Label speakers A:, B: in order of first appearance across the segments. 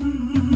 A: Mm-hmm.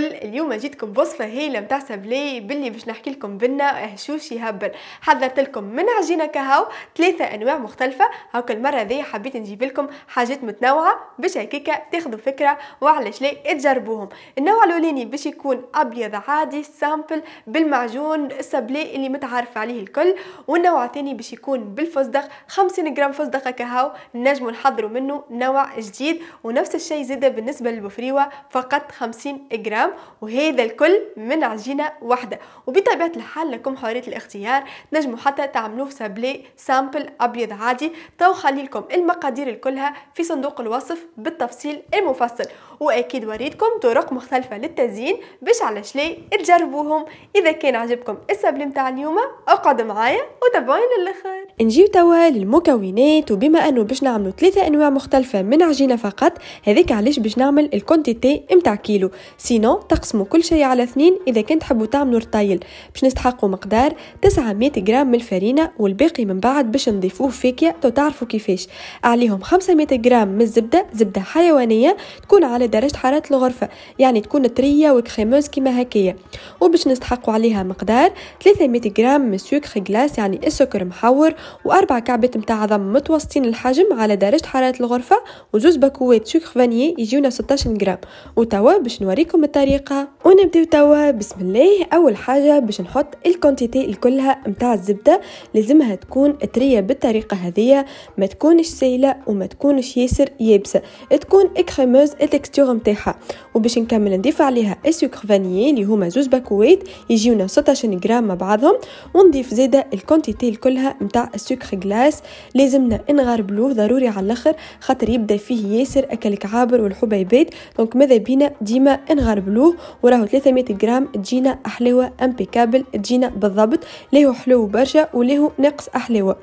A: الكل اليوم جيتكم بوصفه هايله تحسب لي باللي باش نحكي لكم بنا هشوش يهبل حضرت لكم من عجينه كهو ثلاثه انواع مختلفه هاك المره ذي حبيت نجيب لكم حاجات متنوعه باش هكاك تاخذوا فكره وعلاش لا تجربوهم النوع الاولاني باش يكون ابيض عادي سامبل بالمعجون السبلي اللي متعارف عليه الكل والنوع الثاني باش يكون بالفصدق 50 غرام فصدق كهو نجمو نحضروا منه نوع جديد ونفس الشيء زاده بالنسبه للبفريوه فقط 50 غرام جرام وهذا الكل من عجينه واحده وبطبيعه الحال لكم حريه الاختيار تنجموا حتى تعملوه سابلي سامبل ابيض عادي تو خلي لكم المقادير كلها في صندوق الوصف بالتفصيل المفصل واكيد وريتكم طرق مختلفه للتزيين باش على شلي تجربوهم اذا كان عجبكم السابلي نتاع اليوم اقعد معايا وتابعوني للاخر نجيو توا للمكونات وبما انه باش نعملوا ثلاثه انواع مختلفه من عجينه فقط هذيك علاش باش نعمل الكونتيتي نتاع كيلو سينو تقسموا كل شيء على اثنين اذا كنت تحبوا تعملوا رطايل باش نستحقوا مقدار 900 غرام من الفرينه والباقي من بعد باش نضيفوه فيكيا تو تعرفوا كيفاش عليهم 500 غرام من الزبده زبده حيوانيه تكون على درجه حراره الغرفه يعني تكون طريه وكريموز كيما هكايا وباش نستحقوا عليها مقدار 300 غرام من سكر غلاس يعني السكر محور واربع كعبات متاع عظم متوسطين الحجم على درجه حراره الغرفه وزوز باكوات سكر فانيي يجيونا 16 غرام وتوا باش نوريكم الطريقه الطريقه ونبداو توا بسم الله اول حاجه باش نحط الكونتيتي الكلها متاع الزبده لازمها تكون طريه بالطريقه هذه ما تكونش سايله وما تكونش ياسر يابسه تكون اكريموز التكستور نتاعها وباش نكمل نضيف عليها السكر فاني اللي هما زوز باكويت يجيونا 16 غرام مع بعضهم ونضيف زاده الكونتيتي الكلها متاع السكر غلاس لازمنا نغربلوه ضروري على الاخر خاطر يبدا فيه ياسر اكلك عابر والحبيبات دونك ماذا بينا ديما نغربلوه بلو وراهو 300 غرام تجينا حلوه امبيكابل تجينا بالضبط ليه حلو برشا وليه ناقص حلوه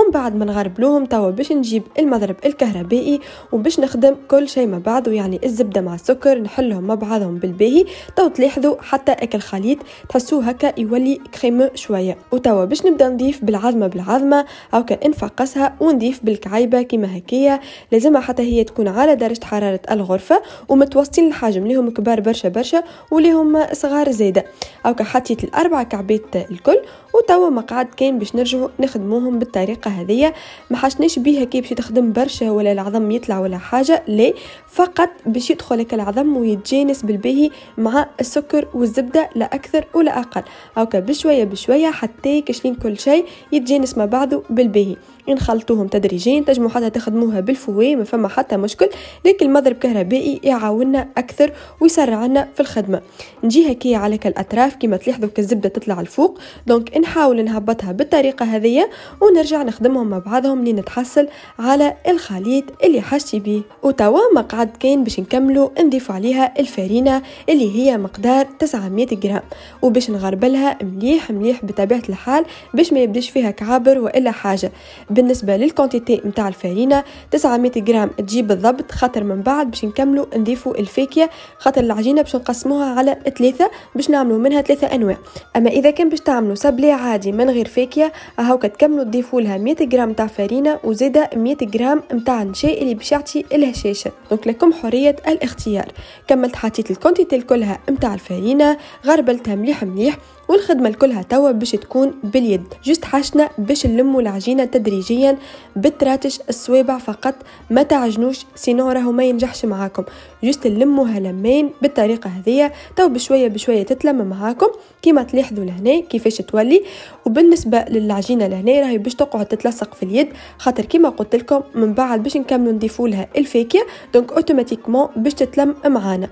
A: ومن بعد ما نغربلوهم توا باش نجيب المضرب الكهربائي وباش نخدم كل شيء مع بعضه يعني الزبده مع السكر نحلهم مع بعضهم بالباهي تو تلاحظوا حتى اكل خليط تحسوه هكا يولي كريمو شويه وتوا باش نبدا نضيف بالعظمه بالعظمه او كان نفقسها ونضيف بالكعيبه كيما هكايا لازمها حتى هي تكون على درجه حراره الغرفه ومتوسطين الحجم ليهم كبار برشا برشا وليهم صغار زايده او حطيت الاربع كعبات الكل وتوا مقعد كان باش نرجعو نخدموهم بالطريقه الطريقه هذه ما حشناش بيها كي باش تخدم برشا ولا العظم يطلع ولا حاجه لا فقط باش يدخل لك العظم ويتجانس بالباهي مع السكر والزبده لا اكثر ولا اقل هاكا بشويه بشويه حتى كشلين كل شيء يتجانس مع بعضه بالباهي نخلطوهم تدريجيا تجمو حتى تخدموها بالفوي ما فما حتى مشكل لكن المضرب كهربائي يعاوننا اكثر ويسرع لنا في الخدمه نجي هكي على الاطراف كما تلاحظوا كالزبده تطلع الفوق دونك نحاول نهبطها بالطريقه هذه ونرجع نخدمهم مع بعضهم لين نتحصل على الخليط اللي حاجتي بيه وتوا مقعد كاين باش نكملوا نضيف عليها الفارينه اللي هي مقدار 900 جرام وباش نغربلها مليح مليح بطبيعه الحال باش ما يبداش فيها كعابر والا حاجه بالنسبه للكونتيتي نتاع الفارينه 900 جرام تجيب بالضبط خاطر من بعد باش نكملوا نضيفوا الفاكهه خاطر العجينه باش نقسموها على ثلاثه باش نعملوا منها ثلاثه انواع اما اذا كان باش تعملوا سابلي عادي من غير فاكهه هاوكا تكملوا تضيفوا لها 100 جرام تاع فارينه وزيد 100 جرام نتاع نشاء اللي باش يعطي الهشاشه دونك لكم حريه الاختيار كملت حطيت الكونتيتي كلها نتاع الفارينه غربلتها مليح مليح والخدمه الكلها توا باش تكون باليد جست حاشنا باش نلموا العجينه تدريجيا بتراتش الصوابع فقط ما تعجنوش سينو راهو ما ينجحش معاكم جست نلموها لمين بالطريقه هذيا تو بشويه بشويه تتلم معاكم كيما تلاحظوا لهنا كيفاش تولي وبالنسبه للعجينه لهنا راهي باش تقعد تتلصق في اليد خاطر كيما قلت لكم من بعد باش نكملوا نضيفوا لها الفاكهه دونك اوتوماتيكمون باش تتلم معانا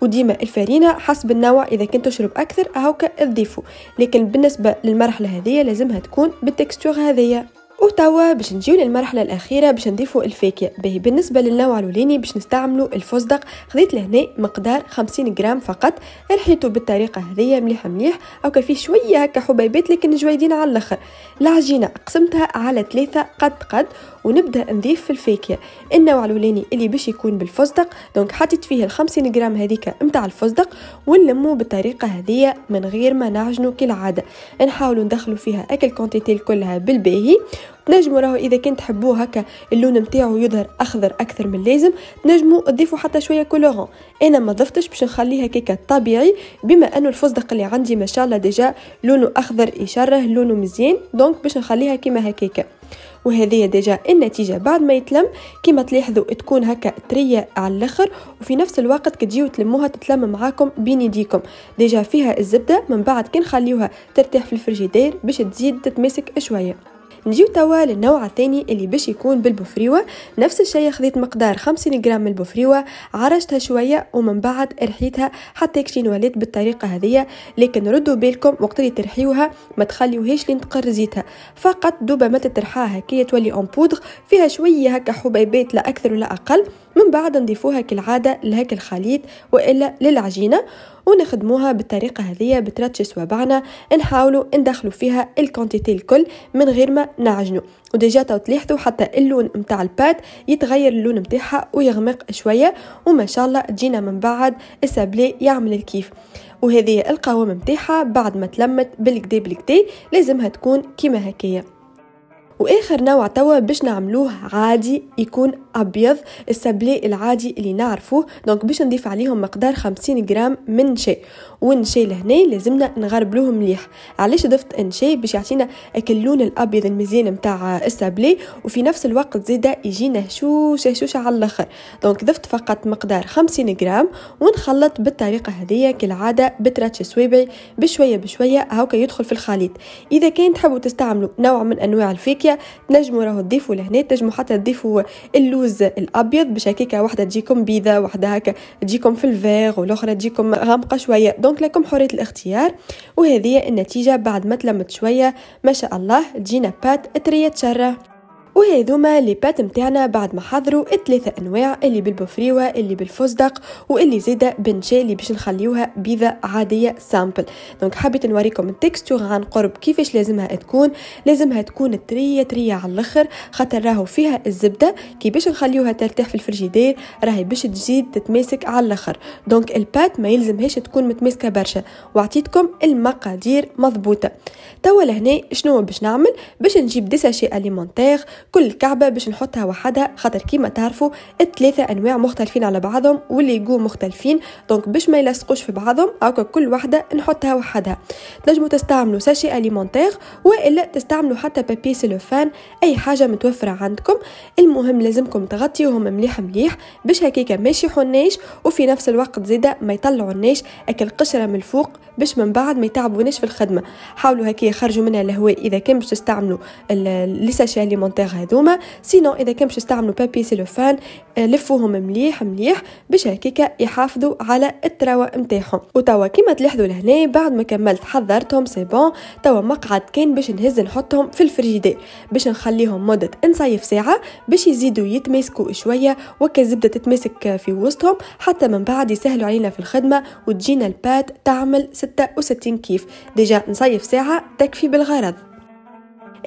A: وديما الفرينه حسب النوع اذا كنت تشرب اكثر هاوكا تضيفو لكن بالنسبه للمرحله هذه لازمها تكون بالتكستور هذه وتوا باش نجيو للمرحلة الأخيرة باش نضيفوا الفاكهة باهي بالنسبة للنوع الأولاني باش نستعملوا الفستق خذيت لهنا مقدار 50 غرام فقط رحيتو بالطريقة هذه مليح مليح أو فيه شوية هكا حبيبات لكن جويدين على الآخر العجينة قسمتها على ثلاثة قد قد ونبدا نضيف في الفاكهه النوع الاولاني اللي باش يكون بالفستق دونك حطيت فيه ال 50 غرام هذيك نتاع الفستق ونلمو بالطريقه هذه من غير ما نعجنو كالعاده نحاولوا ندخلوا فيها اكل كونتيتي كلها بالباهي تنجموا راهو اذا كنت تحبوه هكا اللون نتاعو يظهر اخضر اكثر من اللازم تنجموا تضيفوا حتى شويه كولورون انا ما ضفتش باش نخليها كيكه طبيعي بما انه الفستق اللي عندي ما شاء الله ديجا لونه اخضر يشره لونه مزيان دونك باش نخليها كيما هكاك وهذه ديجا النتيجه بعد ما يتلم كما تلاحظوا تكون هكا طريه على الاخر وفي نفس الوقت كتجيو تلموها تتلم معاكم بين يديكم ديجا فيها الزبده من بعد كنخليوها ترتاح في الفريجيدير باش تزيد تتماسك شويه نجيو توا للنوع الثاني اللي باش يكون بالبوفريوه نفس الشيء خذيت مقدار 50 غرام من البوفريوه عرجتها شويه ومن بعد رحيتها حتى كشين وليت بالطريقه هذه لكن ردوا بالكم وقت اللي ترحيوها ما تخليوهاش لين تقر زيتها فقط دوبا ما تترحاها هكا تولي اون بودغ فيها شويه هكا حبيبات لا اكثر ولا اقل من بعد نضيفوها كالعاده لهك الخليط والا للعجينه ونخدموها بالطريقة هذه بترتش صوابعنا نحاولوا ندخلوا فيها الكونتيتي الكل من غير ما نعجنوا وديجا تو حتى اللون متاع البات يتغير اللون متاعها ويغمق شوية وما شاء الله تجينا من بعد السابلي يعمل الكيف وهذه القوام متاعها بعد ما تلمت بالكدي بالكدي لازمها تكون كيما هكايا واخر نوع توا باش نعملوه عادي يكون ابيض السابلي العادي اللي نعرفوه دونك باش نضيف عليهم مقدار 50 غرام من نشا والنشا لهنا لازمنا نغربلوه مليح علاش ضفت نشا باش يعطينا اللون الابيض المزيان نتاع السابلي وفي نفس الوقت زيدا يجينا هشوش هشوش على الاخر دونك ضفت فقط مقدار 50 غرام ونخلط بالطريقه هذه كالعاده بتراتش صوابعي بشويه بشويه هاكا يدخل في الخليط اذا كان تحبوا تستعملوا نوع من انواع الفيكيا العاديه تنجموا راهو تضيفوا لهنا تنجموا حتى تضيفوا اللوز الابيض باش هكاك وحده تجيكم بيضه وحده هكا تجيكم في الفيغ والاخرى تجيكم غامقه شويه دونك لكم حريه الاختيار وهذه النتيجه بعد ما تلمت شويه ما شاء الله تجينا بات تريات شره وهذوما لي بات متاعنا بعد ما حضروا الثلاثة أنواع اللي بالبوفريوة اللي بالفستق واللي زادا بنشا اللي باش نخليوها بيضة عادية سامبل دونك حبيت نوريكم التكستور عن قرب كيفاش لازمها تكون لازمها تكون ترية ترية على الاخر خاطر راهو فيها الزبدة كي باش نخليوها ترتاح في الفرجيدير راهي باش تزيد تتماسك على الاخر دونك البات ما يلزمهاش تكون متماسكة برشا وعطيتكم المقادير مضبوطة توا لهنا شنو باش نعمل باش نجيب دي ساشي كل كعبه باش نحطها وحدها خاطر كيما تعرفوا الثلاثه انواع مختلفين على بعضهم واللي يجوا مختلفين دونك باش ما يلصقوش في بعضهم هاكا كل وحده نحطها وحدها تنجموا تستعملوا ساشي اليمونتير والا تستعملوا حتى بابي سيلوفان اي حاجه متوفره عندكم المهم لازمكم تغطيوهم مليح مليح باش هكاك ما يحنيش وفي نفس الوقت زيدا ما يطلعوناش اكل قشره من الفوق باش من بعد ما يتعبوناش في الخدمه حاولوا هكا يخرجوا منها الهواء اذا كان باش تستعملوا لي ساشي اليمونتير هذوما سينو اذا كان باش تستعملوا بابي سيلوفان لفوهم مليح مليح باش هكاك يحافظوا على التراوة نتاعهم وتوا كيما تلاحظوا لهنا بعد ما كملت حضرتهم سي بون توا مقعد كان باش نهز نحطهم في الفريجيدير باش نخليهم مده نصيف ساعه باش يزيدوا يتماسكوا شويه وكزبده الزبده تتماسك في وسطهم حتى من بعد يسهلوا علينا في الخدمه وتجينا البات تعمل 66 كيف ديجا نصيف ساعه تكفي بالغرض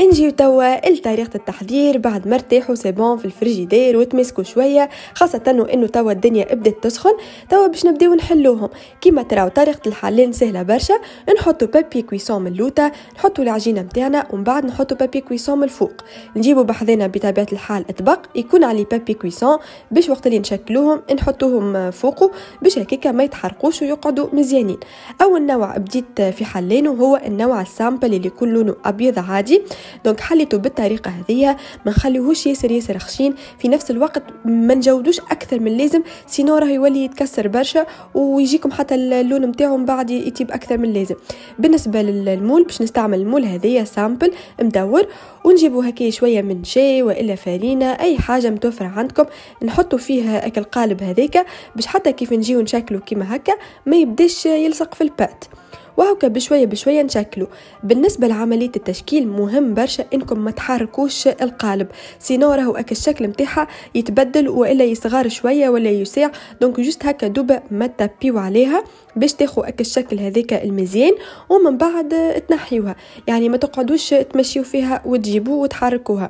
A: نجيو توا لتاريخ التحضير بعد ما ارتاحوا سيبون في الفريجيدير وتمسكوا شويه خاصه انه توا الدنيا بدات تسخن توا باش نبداو نحلوهم كيما تراو طريقه الحلال سهله برشا نحطوا بابي كويسون من اللوتا نحطوا العجينه نتاعنا ومن بعد نحطوا بابي كويسون من الفوق نجيبوا بحذنا بطبيعه الحال اطباق يكون عليه بابي كويسون باش وقت اللي نشكلوهم نحطوهم فوقه باش هكاك ما يتحرقوش ويقعدوا مزيانين اول نوع بديت في حلينه هو النوع السامبل اللي يكون لونه ابيض عادي دونك حليتو بالطريقه هذه ما نخليهوش ياسر ياسر خشين في نفس الوقت ما نجودوش اكثر من اللازم سينو راه يولي يتكسر برشا ويجيكم حتى اللون نتاعو من بعد يطيب اكثر من اللازم بالنسبه للمول باش نستعمل المول هذه سامبل مدور ونجيبو هكا شويه من شاي والا فارينه اي حاجه متوفره عندكم نحطوا فيها القالب هذيك باش حتى كيف نجيو نشكلو كيما هكا ما يبداش يلصق في البات وهكا بشوية بشوية نشكله بالنسبة لعملية التشكيل مهم برشا انكم ما تحركوش القالب سينو راهو اك الشكل متاعها يتبدل والا يصغر شوية ولا يساع دونك جوست هكا دوبة ما تبيو عليها باش تاخو اك الشكل هذيك المزيان ومن بعد تنحيوها يعني ما تقعدوش تمشيو فيها وتجيبو وتحركوها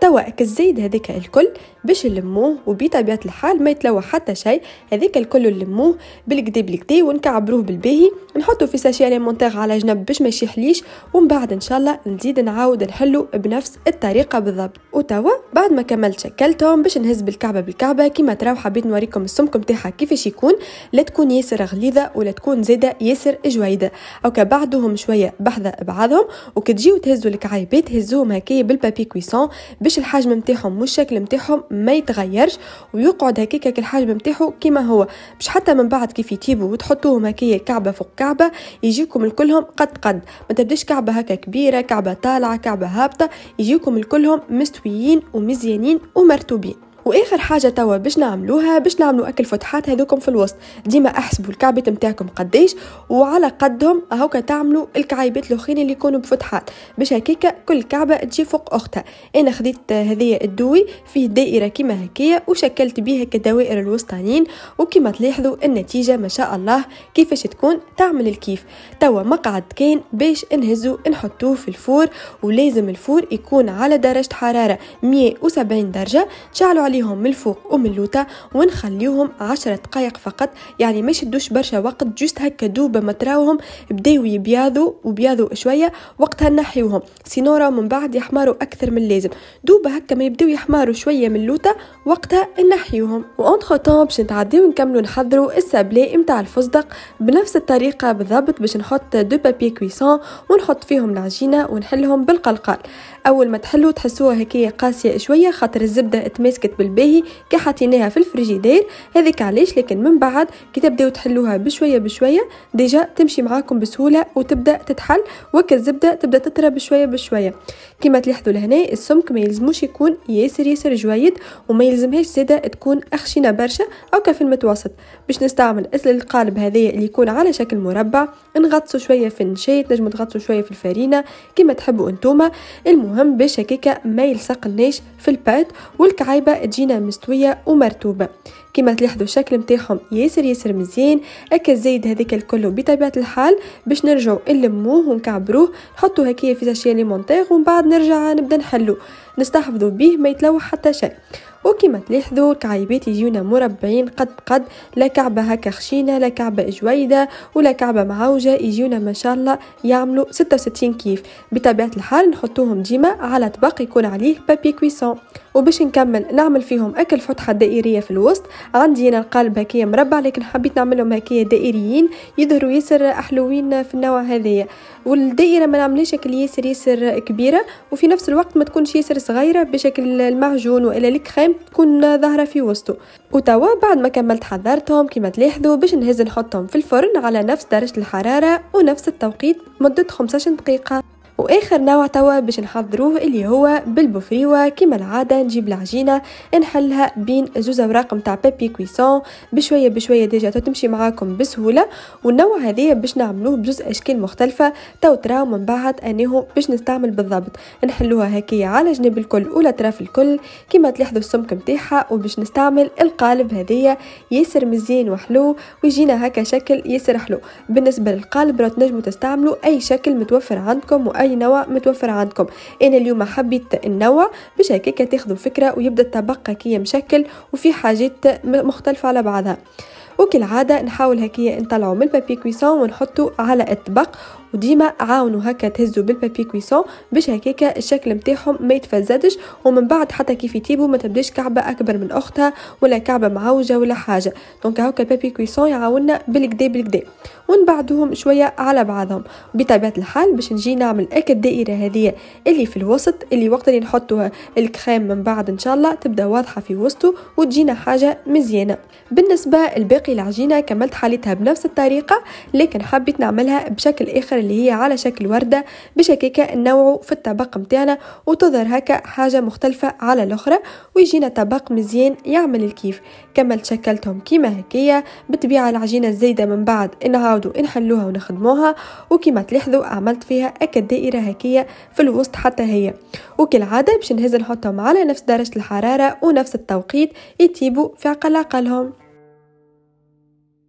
A: توا اك الزايد هذيك الكل باش نلموه وبطبيعة الحال ما يتلوى حتى شيء هذيك الكل نلموه بالكدا بالكدا ونكعبروه بالباهي نحطو في ساشي اليمونتيغ على جنب باش ما يشيحليش ومن بعد ان شاء الله نزيد نعاود نحلو بنفس الطريقه بالضبط وتوا بعد ما كملت شكلتهم باش نهز بالكعبه بالكعبه كيما تراو حبيت نوريكم السمك نتاعها كيفاش يكون لا تكون ياسر غليظه ولا تكون زاده ياسر جويده او بعدهم شويه بحذا بعضهم وكتجيو تهزوا الكعيبات هزوهم هكايا بالبابي كويسون باش الحجم نتاعهم والشكل نتاعهم ما يتغيرش ويقعد هكاك الحجم نتاعو كيما هو باش حتى من بعد كيف يتيبوا وتحطوهم هكايا كعبه فوق كعبه يجي يجيكم الكلهم قد قد ما تبداش كعبه هكا كبيره كعبه طالعه كعبه هابطه يجيكم الكلهم مستويين ومزيانين ومرتوبين واخر حاجه توا باش نعملوها باش نعملوا اكل فتحات هذوكم في الوسط ديما احسبوا الكعبات نتاعكم قداش وعلى قدهم هاكا تعملوا الكعيبات الاخرين اللي يكونوا بفتحات باش هكاك كل كعبه تجي فوق اختها انا خديت هذه الدوي فيه دائره كيما هكايا وشكلت بها كدوائر الوسطانيين وكما تلاحظوا النتيجه ما شاء الله كيفاش تكون تعمل الكيف توا مقعد كان باش نهزو نحطوه في الفور ولازم الفور يكون على درجه حراره 170 درجه تشعلوا عليه عليهم من الفوق ومن اللوطة ونخليهم عشرة دقائق فقط يعني ما يشدوش برشا وقت جوست هكا دوبة ما تراوهم بداو يبياضوا وبياضوا شوية وقتها نحيوهم سينورا من بعد يحمروا أكثر من اللازم دوبة هكا ما يبداو يحمروا شوية من اللوطة وقتها نحيوهم وانتخو طون باش نتعديو نكملو نحضروا السابلي متاع الفستق بنفس الطريقة بالضبط باش نحط دو بابي كويسون ونحط فيهم العجينة ونحلهم بالقلقال اول ما تحلو تحسوها هكايا قاسيه شويه خاطر الزبده تماسكت بالباهي كي حطيناها في الفريجيدير هذيك علاش لكن من بعد كي تبداو تحلوها بشويه بشويه ديجا تمشي معاكم بسهوله وتبدا تتحل وك الزبده تبدا تطرى بشويه بشويه كيما تلاحظوا لهنا السمك ما يلزموش يكون ياسر ياسر جويد وما يلزمهاش زاده تكون اخشينه برشا او في المتوسط باش نستعمل اسل القالب هذايا اللي يكون على شكل مربع نغطسو شويه في النشا نجم تغطسو شويه في الفارينه كيما تحبوا انتوما المهم مهم باش هكاكا ما يلصقلناش في البات والكعيبه تجينا مستويه ومرتوبه كما تلاحظوا الشكل نتاعهم ياسر ياسر مزيان هكا الزايد هذيك الكل بطبيعه الحال باش نرجعوا نلموه ونكعبروه نحطو هكايا في ساشيه ليمونتيغ ومن بعد نرجع نبدا نحلو نستحفظوا بيه ما يتلوح حتى شيء وكيما تلاحظوا كعيبات يجيونا مربعين قد قد لا كعبه هكا خشينه لا كعبه جويده ولا كعبه معوجه يجيونا ما شاء الله يعملوا 66 كيف بطبيعه الحال نحطوهم ديما على طبق يكون عليه بابي كويسون وباش نكمل نعمل فيهم اكل فتحه دائريه في الوسط عندي هنا القالب هكايا مربع لكن حبيت نعملهم هكايا دائريين يظهروا ياسر احلوين في النوع هذايا والدائره ما نعملهاش شكل ياسر ياسر كبيره وفي نفس الوقت ما تكونش ياسر صغيره بشكل المعجون والا الكريم الكريم تكون ظاهره في وسطو وتوا بعد ما كملت حضرتهم كما تلاحظوا باش نهز نحطهم في الفرن على نفس درجه الحراره ونفس التوقيت مده 15 دقيقه واخر نوع توا باش نحضروه اللي هو بالبوفريوا كما العاده نجيب العجينه نحلها بين زوز اوراق نتاع بيبي كويسون بشويه بشويه ديجا تمشي معاكم بسهوله والنوع هذايا باش نعملوه بجزء اشكال مختلفه تو تراو من بعد انه باش نستعمل بالضبط نحلوها هكية على جنب الكل ولا طرف الكل كما تلاحظوا السمك نتاعها وباش نستعمل القالب هذايا ياسر مزيان وحلو ويجينا هكا شكل ياسر حلو بالنسبه للقالب راه تنجموا تستعملوا اي شكل متوفر عندكم واي نوى متوفر عندكم انا اليوم حبيت النوى باش هكاك تاخذوا فكره ويبدا الطبق كي مشكل وفي حاجات مختلفه على بعضها وكالعاده نحاول هكية نطلعوا من البابي كويسون ونحطوا على الطبق وديما عاونوا هكا تهزوا بالبابي كويسون باش هكاك الشكل نتاعهم ما يتفزدش ومن بعد حتى كيف يتيبوا ما تبداش كعبه اكبر من اختها ولا كعبه معوجه ولا حاجه دونك هكا البابي كويسون يعاوننا بالكدا بالكدا ونبعدوهم شويه على بعضهم بطبيعه الحال باش نجي نعمل اك الدائره هذه اللي في الوسط اللي وقت اللي نحطوها الكريم من بعد ان شاء الله تبدا واضحه في وسطه وتجينا حاجه مزيانه بالنسبه لباقي العجينه كملت حالتها بنفس الطريقه لكن حبيت نعملها بشكل اخر اللي هي على شكل وردة بشكيكة نوعه في الطبق متاعنا وتظهر هكا حاجة مختلفة على الأخرى ويجينا طبق مزيان يعمل الكيف كملت شكلتهم كيما هكية بالطبيعة العجينة الزايدة من بعد نعاودو نحلوها ونخدموها وكيما تلاحظوا عملت فيها أكا دائرة هكية في الوسط حتى هي وكالعادة باش نهز نحطهم على نفس درجة الحرارة ونفس التوقيت يتيبوا في عقل عقلهم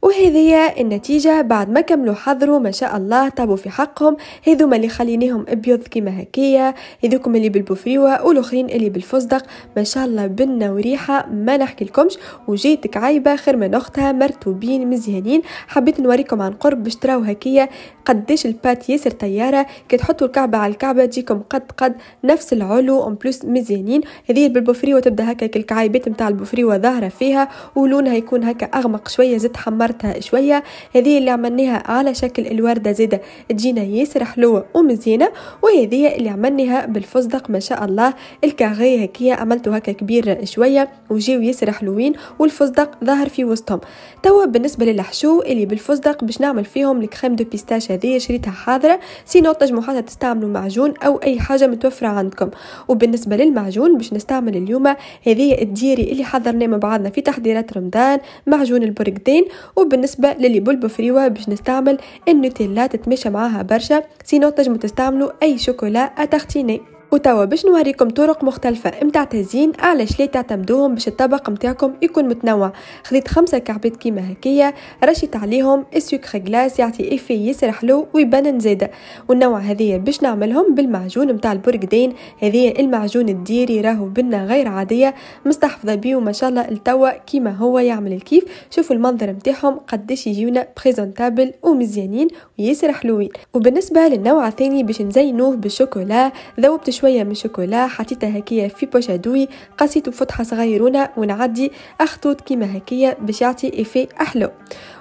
A: وهذه النتيجة بعد ما كملوا حضروا ما شاء الله طابوا في حقهم هذوما اللي خليناهم ابيض كيما هكية هذوكم اللي بالبوفريوة والاخرين اللي بالفصدق ما شاء الله بنة وريحة ما نحكي لكمش وجيتك عايبة خير من اختها مرتوبين مزيانين حبيت نوريكم عن قرب باش تراو هكايا قداش البات ياسر طيارة كي تحطوا الكعبة على الكعبة تجيكم قد قد نفس العلو ام بلوس مزيانين هذه بالبوفريوة تبدا هكا الكعايبات نتاع البوفريوة ظاهرة فيها ولونها يكون هكا اغمق شوية زيت حمرت نقطعتها شوية هذه اللي عملناها على شكل الوردة زيدة تجينا ياسر حلوة ومزينة وهذه اللي عملناها بالفستق ما شاء الله الكاغي هكيا عملته هكا كبير شوية وجاو ياسر حلوين والفستق ظهر في وسطهم توا بالنسبة للحشو اللي بالفستق باش نعمل فيهم الكريم دو بيستاش هذه شريتها حاضرة سينو تنجمو حتى تستعملوا معجون أو أي حاجة متوفرة عندكم وبالنسبة للمعجون باش نستعمل اليوم هذه الديري اللي حضرناه مع بعضنا في تحضيرات رمضان معجون البرقدين وبالنسبة للي بلبوا فريوة باش نستعمل النوتيلا تتمشى معاها برشا سينو تنجمو تستعملوا أي شوكولا أتختيني وتوا باش نوريكم طرق مختلفة متاع تزيين علاش شلي تعتمدوهم باش الطبق متاعكم يكون متنوع خديت خمسة كعبات كيما هكيا رشيت عليهم السكر غلاس يعطي إفي ياسر حلو ويبان زادا، والنوع هذيا باش نعملهم بالمعجون متاع البرقدين هذيا المعجون الديري راهو بنا غير عادية مستحفظة بيه وما شاء الله التوا كيما هو يعمل الكيف شوفوا المنظر متاعهم قداش يجيونا بريزونتابل ومزيانين وياسر حلوين وبالنسبة للنوع الثاني باش نزينوه بالشوكولا ذوبت شوية من شوكولا حطيتها هكيا في بوش دوي قصيته فتحه صغيرونة ونعدي أخطوط كيما هكيا باش يعطي إيفي أحلو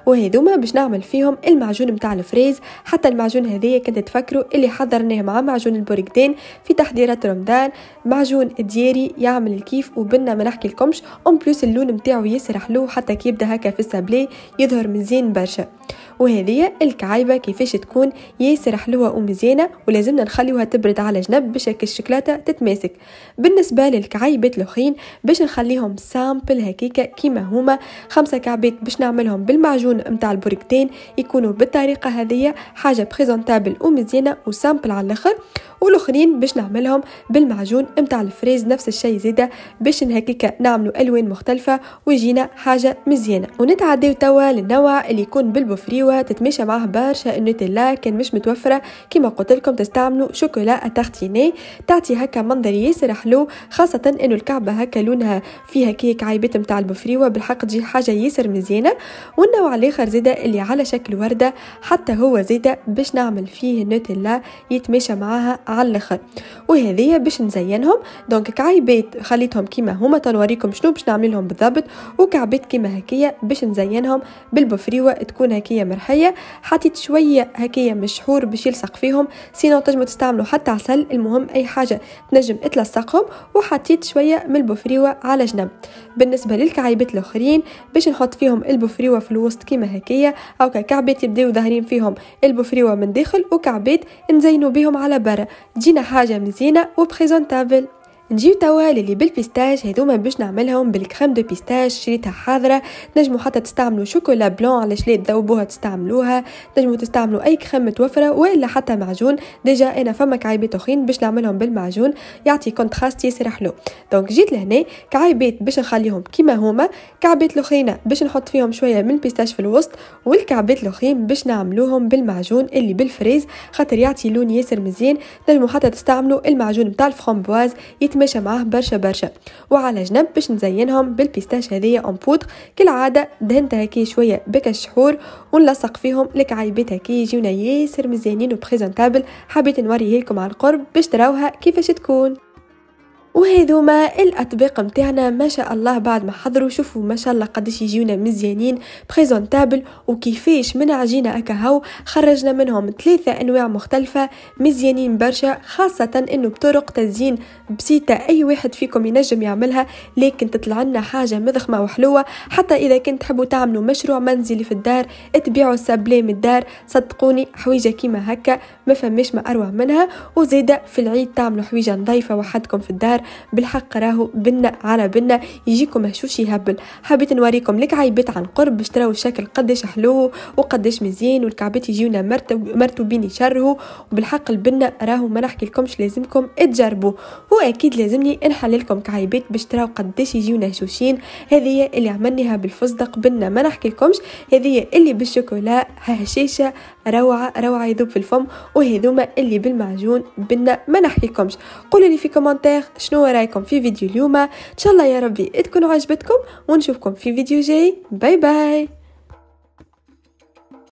A: وهذوما باش نعمل فيهم المعجون متاع الفريز حتى المعجون هذيا كنت تفكروا اللي حضرناه مع معجون البوركدين في تحضيرات رمضان معجون دياري يعمل الكيف وبنا ما نحكي لكمش اون بلوس اللون نتاعو ياسر حلو حتى كي يبدا هكا في السابلي يظهر مزيان برشا وهذه الكعايبه كيفاش تكون ياسر حلوه ومزيانه ولازمنا نخليوها تبرد على جنب باش هكا الشوكولاته تتماسك بالنسبه للكعيبات الاخرين باش نخليهم سامبل هكيكه كيما هما خمسه كعبات باش نعملهم بالمعجون الكون متاع البركتين يكونوا بالطريقه هذه حاجه بريزونتابل ومزينه وسامبل على الاخر والاخرين باش نعملهم بالمعجون متاع الفريز نفس الشيء زيدا باش نهكك نعملوا الوان مختلفه ويجينا حاجه مزيانه ونتعداو توا للنوع اللي يكون بالبوفريوه تتماشى معاه برشا النوتيلا كان مش متوفره كما قلت لكم تستعملوا شوكولا تارتيني تعطي هكا منظر ياسر حلو خاصه انه الكعبه هكا لونها فيها كيك عيبات متاع البوفريوه بالحق تجي حاجه ياسر مزيانه والنوع الاخر زيدا اللي على شكل ورده حتى هو زيدا باش نعمل فيه النوتيلا يتماشى معاها على الاخر وهذه باش نزينهم دونك كعيبات خليتهم كيما هما تنوريكم شنو باش نعمل لهم بالضبط وكعبات كيما هكيا باش نزينهم بالبفريوه تكون هكيا مرحيه حطيت شويه هكيا مشحور باش يلصق فيهم سينو تنجموا تستعملوا حتى عسل المهم اي حاجه تنجم تلصقهم وحطيت شويه من البفريوه على جنب بالنسبه للكعيبات الاخرين باش نحط فيهم البوفريوه في الوسط كيما هكايا او كعبات يبداو ظاهرين فيهم البوفريوه من داخل وكعبات نزينو بهم على برا تجينا حاجه مزينه وبريزونتابل نجيو توا للي بالبيستاج هذوما باش نعملهم بالكريم دو بيستاج شريتها حاضره نجمو حتى تستعملوا شوكولا بلون علاش لا تذوبوها تستعملوها نجمو تستعملوا اي كريم متوفره والا حتى معجون ديجا انا فما كعيبات اخرين باش نعملهم بالمعجون يعطي كونتراست ياسر حلو دونك جيت لهنا كعيبات باش نخليهم كيما هما كعبات الاخرين باش نحط فيهم شويه من البيستاج في الوسط والكعبات الاخرين باش نعملوهم بالمعجون اللي بالفريز خاطر يعطي لون ياسر مزيان نجمو حتى تستعملوا المعجون نتاع الفramboise تمشى معاه برشا برشا وعلى جنب باش نزينهم بالبيستاش هذيا اون بودر كالعاده دهنت هكي شويه بك الشحور ونلصق فيهم لكعيبات كي يجيونا ياسر مزيانين وبريزونتابل حبيت نوريه لكم على القرب باش تراوها كيفاش تكون ما الأطباق متاعنا ما شاء الله بعد ما حضروا شوفوا ما شاء الله قداش يجيونا مزيانين بريزونتابل وكيفاش من عجينة اكاهو خرجنا منهم ثلاثة أنواع مختلفة مزيانين برشا خاصة أنه بطرق تزيين بسيطة أي واحد فيكم ينجم يعملها لكن تطلع لنا حاجة مضخمة وحلوة حتى إذا كنت تحبوا تعملوا مشروع منزلي في الدار تبيعوا السابلي من الدار صدقوني حويجة كيما هكا ما فماش ما اروع منها وزيدا في العيد تعملوا حويجه نظيفه وحدكم في الدار بالحق راهو بنا على بنا يجيكم هشوش يهبل حبيت نوريكم لك عيبت عن قرب باش تراو الشكل قداش حلو وقداش مزيان والكعبات يجيونا مرتبين يشرهوا وبالحق البنا راهو ما نحكي لكمش لازمكم تجربوا واكيد لازمني نحللكم كعيبات باش تراو قداش يجيونا هشوشين هذه اللي عملناها بالفستق بنا ما نحكي لكمش هذه اللي بالشوكولا هشاشه روعه روعه يذوب في الفم وهذوما اللي بالمعجون بنا ما نحكيكمش قولوا لي في كومنتير شنو رايكم في فيديو اليوم ان شاء الله يا ربي تكون عجبتكم ونشوفكم في فيديو جاي باي باي